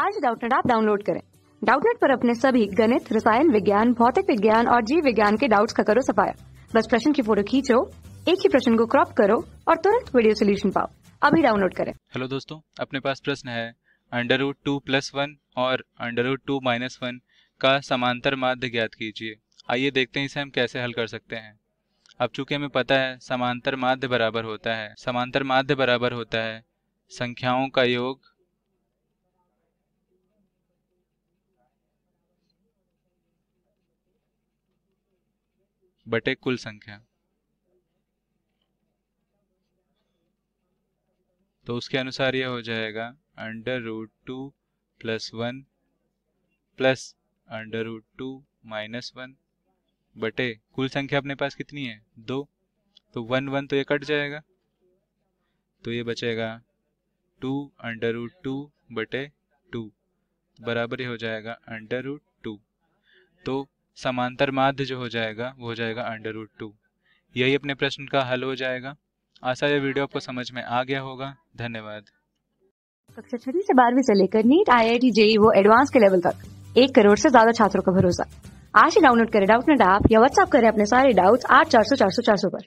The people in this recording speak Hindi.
आज डाउटनेट आप डाउनलोड करें डाउटनेट पर अपने सभी गणित रसायन विज्ञान भौतिक विज्ञान और जीव विज्ञान के डाउट्स का करो सफाया बस प्रश्न की फोटो खींचो एक ही प्रश्न को क्रॉप करो और तुरंत वीडियो सोल्यूशन पाओ अभी डाउनलोड करें हेलो दोस्तों अपने पास प्रश्न है under root two plus one और under root two minus one का समांतर माध्य ज्ञात कीजिए आइए देखते हैं इसे हम कैसे हल कर सकते हैं अब चूंकि हमें पता है समांतर माध्य बराबर होता है समांतर माध्य बराबर होता है संख्याओं का योग बटे कुल संख्या तो उसके अनुसार यह हो जाएगा under root two plus one plus under root two minus one बटे कुल संख्या अपने पास कितनी है दो तो वन वन तो ये कट जाएगा तो ये बचेगा टू अंडर रूट टू बटे टू बराबर ही हो जाएगा अंडर रूट टू तो समांतर माध्य जो हो जाएगा वो हो जाएगा अंडर रूट टू यही अपने प्रश्न का हल हो जाएगा आशा ये वीडियो आपको समझ में आ गया होगा धन्यवाद कक्षा छठी से बारहवीं से लेकर NEET I I T JEE वो एडवांस के लेवल तक एक करोड़ से ज्यादा छात्रों का भरोसा आज ही डाउनलोड करें डाउट नेट ऐप या व्हाट्सअप करें अपने सारे डाउट्स आठ चार सौ चार सौ चार सौ पर